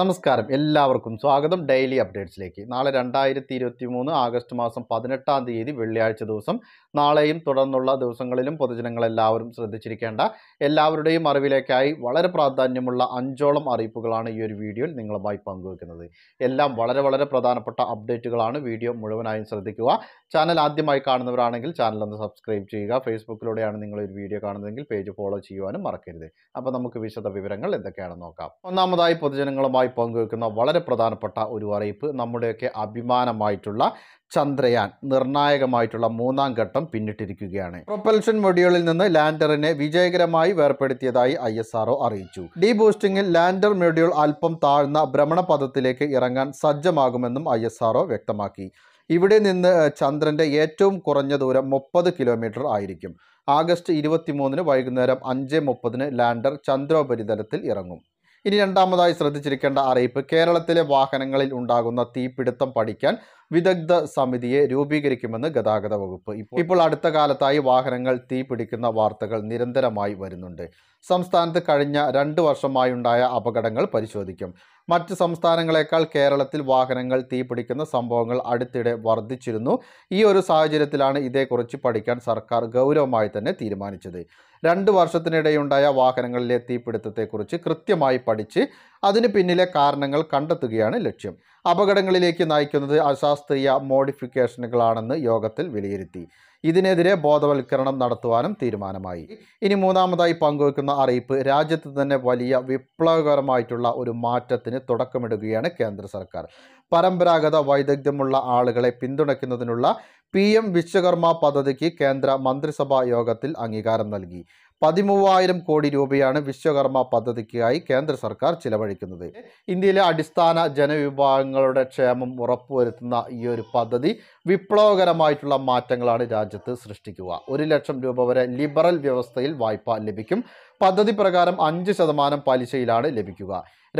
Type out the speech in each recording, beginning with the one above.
നമസ്കാരം എല്ലാവർക്കും സ്വാഗതം ഡെയിലി അപ്ഡേറ്റ്സിലേക്ക് നാളെ രണ്ടായിരത്തി ഇരുപത്തി മൂന്ന് ആഗസ്റ്റ് മാസം പതിനെട്ടാം തീയതി വെള്ളിയാഴ്ച ദിവസം നാളെയും തുടർന്നുള്ള ദിവസങ്ങളിലും പൊതുജനങ്ങളെല്ലാവരും ശ്രദ്ധിച്ചിരിക്കേണ്ട എല്ലാവരുടെയും അറിവിലേക്കായി വളരെ പ്രാധാന്യമുള്ള അഞ്ചോളം അറിയിപ്പുകളാണ് ഈ ഒരു വീഡിയോയിൽ നിങ്ങളുമായി പങ്കുവെക്കുന്നത് എല്ലാം വളരെ വളരെ പ്രധാനപ്പെട്ട അപ്ഡേറ്റുകളാണ് വീഡിയോ മുഴുവനായും ശ്രദ്ധിക്കുക ചാനൽ ആദ്യമായി കാണുന്നവരാണെങ്കിൽ ചാനൽ ഒന്ന് സബ്സ്ക്രൈബ് ചെയ്യുക ഫേസ്ബുക്കിലൂടെയാണ് നിങ്ങൾ ഒരു വീഡിയോ കാണുന്നതെങ്കിൽ പേജ് ഫോളോ ചെയ്യുവാനും മറക്കരുത് അപ്പോൾ നമുക്ക് വിശദ വിവരങ്ങൾ എന്തൊക്കെയാണെന്ന് നോക്കാം ഒന്നാമതായി പൊതുജനങ്ങളുമായി പങ്കുവെക്കുന്ന വളരെ പ്രധാനപ്പെട്ട ഒരു അറിയിപ്പ് നമ്മുടെയൊക്കെ അഭിമാനമായിട്ടുള്ള ചന്ദ്രയാൻ നിർണായകമായിട്ടുള്ള മൂന്നാം ഘട്ടം പിന്നിട്ടിരിക്കുകയാണ് പ്രൊപ്പൽഷൻ മൊഡ്യൂളിൽ നിന്ന് ലാൻഡറിനെ വിജയകരമായി വേർപെടുത്തിയതായി ഐ എസ് ആർഒ അറിയിച്ചു ഡി ബൂസ്റ്റിംഗിൽ ലാൻഡർ മൊഡ്യൂൾ അല്പം താഴ്ന്ന ഭ്രമണപഥത്തിലേക്ക് ഇറങ്ങാൻ സജ്ജമാകുമെന്നും ഐ എസ് ആർഒ വ്യക്തമാക്കി ഇവിടെ നിന്ന് ചന്ദ്രൻ്റെ ഏറ്റവും കുറഞ്ഞ ദൂരം മുപ്പത് കിലോമീറ്റർ ആയിരിക്കും ആഗസ്റ്റ് ഇരുപത്തിമൂന്നിന് വൈകുന്നേരം അഞ്ച് മുപ്പതിന് ലാൻഡർ ചന്ദ്രോപരിതലത്തിൽ ഇറങ്ങും ഇനി രണ്ടാമതായി ശ്രദ്ധിച്ചിരിക്കേണ്ട അറിയിപ്പ് കേരളത്തിലെ വാഹനങ്ങളിൽ ഉണ്ടാകുന്ന തീപിടുത്തം പഠിക്കാൻ വിദഗ്ധ സമിതിയെ രൂപീകരിക്കുമെന്ന് ഗതാഗത വകുപ്പ് ഇപ്പോൾ അടുത്ത കാലത്തായി വാഹനങ്ങൾ തീപിടിക്കുന്ന വാർത്തകൾ നിരന്തരമായി വരുന്നുണ്ട് സംസ്ഥാനത്ത് കഴിഞ്ഞ രണ്ട് വർഷമായുണ്ടായ അപകടങ്ങൾ പരിശോധിക്കും മറ്റ് സംസ്ഥാനങ്ങളെക്കാൾ കേരളത്തിൽ വാഹനങ്ങൾ തീപിടിക്കുന്ന സംഭവങ്ങൾ അടുത്തിടെ വർദ്ധിച്ചിരുന്നു ഈ ഒരു സാഹചര്യത്തിലാണ് ഇതേക്കുറിച്ച് പഠിക്കാൻ സർക്കാർ ഗൗരവമായി തന്നെ തീരുമാനിച്ചത് രണ്ട് വർഷത്തിനിടെയുണ്ടായ വാഹനങ്ങളിലെ തീപിടുത്തത്തെക്കുറിച്ച് കൃത്യമായി പഠിച്ച് അതിന് പിന്നിലെ കാരണങ്ങൾ കണ്ടെത്തുകയാണ് ലക്ഷ്യം അപകടങ്ങളിലേക്ക് നയിക്കുന്നത് അശാസ്ത്രീയ മോഡിഫിക്കേഷനുകളാണെന്ന് യോഗത്തിൽ വിലയിരുത്തി ഇതിനെതിരെ ബോധവൽക്കരണം നടത്തുവാനും തീരുമാനമായി ഇനി മൂന്നാമതായി പങ്കുവയ്ക്കുന്ന അറിയിപ്പ് രാജ്യത്ത് തന്നെ വലിയ വിപ്ലവകരമായിട്ടുള്ള ഒരു മാറ്റത്തിന് തുടക്കമിടുകയാണ് കേന്ദ്ര സർക്കാർ പരമ്പരാഗത വൈദഗ്ധ്യമുള്ള ആളുകളെ പിന്തുണയ്ക്കുന്നതിനുള്ള പി എം വിശ്വകർമ്മ പദ്ധതിക്ക് കേന്ദ്ര മന്ത്രിസഭാ യോഗത്തിൽ അംഗീകാരം നൽകി പതിമൂവായിരം കോടി രൂപയാണ് വിശ്വകർമ്മ പദ്ധതിക്കായി കേന്ദ്ര സർക്കാർ ചിലവഴിക്കുന്നത് ഇന്ത്യയിലെ അടിസ്ഥാന ജനവിഭാഗങ്ങളുടെ ക്ഷേമം ഉറപ്പുവരുത്തുന്ന ഈ ഒരു പദ്ധതി വിപ്ലവകരമായിട്ടുള്ള മാറ്റങ്ങളാണ് രാജ്യത്ത് സൃഷ്ടിക്കുക ഒരു ലക്ഷം രൂപ വരെ ലിബറൽ വ്യവസ്ഥയിൽ വായ്പ ലഭിക്കും പദ്ധതി പ്രകാരം അഞ്ച് ശതമാനം പലിശയിലാണ് ലഭിക്കുക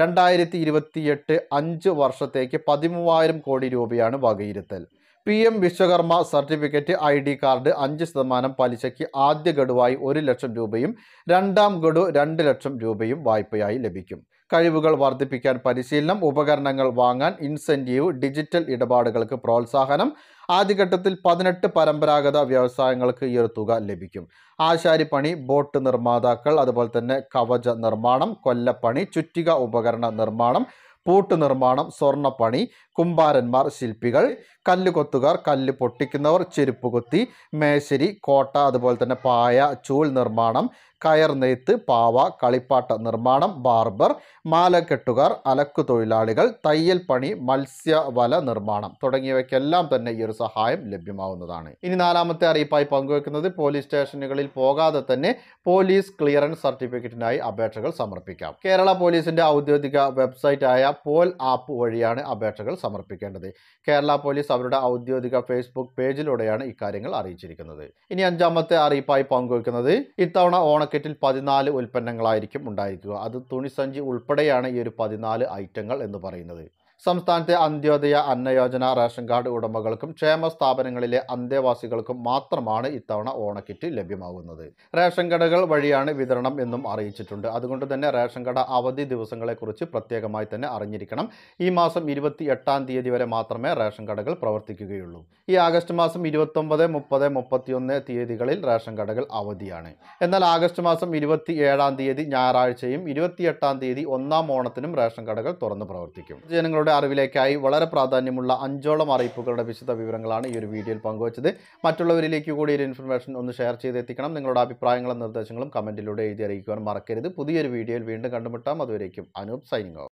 രണ്ടായിരത്തി ഇരുപത്തിയെട്ട് അഞ്ച് വർഷത്തേക്ക് പതിമൂവായിരം കോടി രൂപയാണ് വകയിരുത്തൽ P M Vishwakarma certificate I D card അഞ്ച് ശതമാനം പലിശയ്ക്ക് ആദ്യ ഗഡുവായി ഒരു ലക്ഷം രൂപയും രണ്ടാം ഗഡു രണ്ട് ലക്ഷം രൂപയും വായ്പയായി ലഭിക്കും കഴിവുകൾ വർദ്ധിപ്പിക്കാൻ പരിശീലനം ഉപകരണങ്ങൾ വാങ്ങാൻ ഇൻസെൻറ്റീവ് ഡിജിറ്റൽ ഇടപാടുകൾക്ക് പ്രോത്സാഹനം ആദ്യഘട്ടത്തിൽ പതിനെട്ട് പരമ്പരാഗത വ്യവസായങ്ങൾക്ക് ഈ ഒരു തുക ലഭിക്കും ആശാരിപ്പണി ബോട്ട് നിർമ്മാതാക്കൾ അതുപോലെ തന്നെ കവച നിർമ്മാണം കൊല്ലപ്പണി ചുറ്റിക ഉപകരണ നിർമ്മാണം പൂട്ട് നിർമ്മാണം സ്വർണ്ണപ്പണി കുമ്പാരന്മാർ ശില്പികൾ കല്ലുകൊത്തുകാർ കല്ല് പൊട്ടിക്കുന്നവർ ചെരുപ്പ് മേശരി കോട്ട അതുപോലെ തന്നെ പായ ചൂൽ നിർമ്മാണം കയർ നെയ്ത്ത് പാവ കളിപ്പാട്ട നിർമ്മാണം ബാർബർ മാലക്കെട്ടുകാർ അലക്കു തൊഴിലാളികൾ തയ്യൽ പണി മത്സ്യവല നിർമ്മാണം തുടങ്ങിയവയ്ക്കെല്ലാം തന്നെ ഈ ഒരു സഹായം ലഭ്യമാവുന്നതാണ് ഇനി നാലാമത്തെ അറിയിപ്പായി പങ്കുവെക്കുന്നത് പോലീസ് സ്റ്റേഷനുകളിൽ പോകാതെ തന്നെ പോലീസ് ക്ലിയറൻസ് സർട്ടിഫിക്കറ്റിനായി അപേക്ഷകൾ സമർപ്പിക്കാം കേരള പോലീസിന്റെ ഔദ്യോഗിക വെബ്സൈറ്റായ പോൽ ആപ്പ് വഴിയാണ് അപേക്ഷകൾ സമർപ്പിക്കേണ്ടത് കേരള പോലീസ് അവരുടെ ഔദ്യോഗിക ഫേസ്ബുക്ക് പേജിലൂടെയാണ് ഇക്കാര്യങ്ങൾ അറിയിച്ചിരിക്കുന്നത് ഇനി അഞ്ചാമത്തെ അറിയിപ്പായി പങ്കുവെക്കുന്നത് ഇത്തവണ ഓണ മാർക്കറ്റിൽ പതിനാല് ഉൽപ്പന്നങ്ങളായിരിക്കും ഉണ്ടായിരിക്കുക അത് തുണിസഞ്ചി ഉൾപ്പെടെയാണ് ഈ ഒരു പതിനാല് ഐറ്റങ്ങൾ എന്ന് പറയുന്നത് സംസ്ഥാനത്തെ അന്ത്യോദയ അന്നയോജന റേഷൻ കാർഡ് ഉടമകൾക്കും ക്ഷേമ സ്ഥാപനങ്ങളിലെ അന്തേവാസികൾക്കും മാത്രമാണ് ഇത്തവണ ഓണക്കിറ്റ് ലഭ്യമാകുന്നത് റേഷൻ കടകൾ വഴിയാണ് വിതരണം എന്നും അറിയിച്ചിട്ടുണ്ട് അതുകൊണ്ട് തന്നെ റേഷൻ കട അവധി ദിവസങ്ങളെക്കുറിച്ച് പ്രത്യേകമായി തന്നെ അറിഞ്ഞിരിക്കണം ഈ മാസം ഇരുപത്തി എട്ടാം തീയതി വരെ മാത്രമേ റേഷൻ കടകൾ പ്രവർത്തിക്കുകയുള്ളൂ ഈ ആഗസ്റ്റ് മാസം ഇരുപത്തൊമ്പത് മുപ്പത് മുപ്പത്തിയൊന്ന് തീയതികളിൽ റേഷൻ കടകൾ അവധിയാണ് എന്നാൽ ആഗസ്റ്റ് മാസം ഇരുപത്തി ഏഴാം തീയതി ഞായറാഴ്ചയും എട്ടാം തീയതി ഒന്നാം ഓണത്തിനും റേഷൻ കടകൾ തുറന്നു പ്രവർത്തിക്കും ജനങ്ങളുടെ നിങ്ങളുടെ അറിവിലേക്കായി വളരെ പ്രാധാന്യമുള്ള അഞ്ചോളം അറിയിപ്പുകളുടെ വിശദ വിവരങ്ങളാണ് ഈ ഒരു വീഡിയോയിൽ പങ്കുവച്ചത് മറ്റുള്ളവരിലേക്ക് കൂടി ഒരു ഇൻഫർമേഷൻ ഒന്ന് ഷെയർ ചെയ്തെത്തിക്കണം നിങ്ങളുടെ അഭിപ്രായങ്ങളും നിർദ്ദേശങ്ങളും കമൻറ്റിലൂടെ എഴുതി അറിയിക്കുവാൻ മറക്കരുത് പുതിയൊരു വീഡിയോയിൽ വീണ്ടും കണ്ടുമുട്ടാം അതുവരേക്കും അനൂപ് സൈനിങ്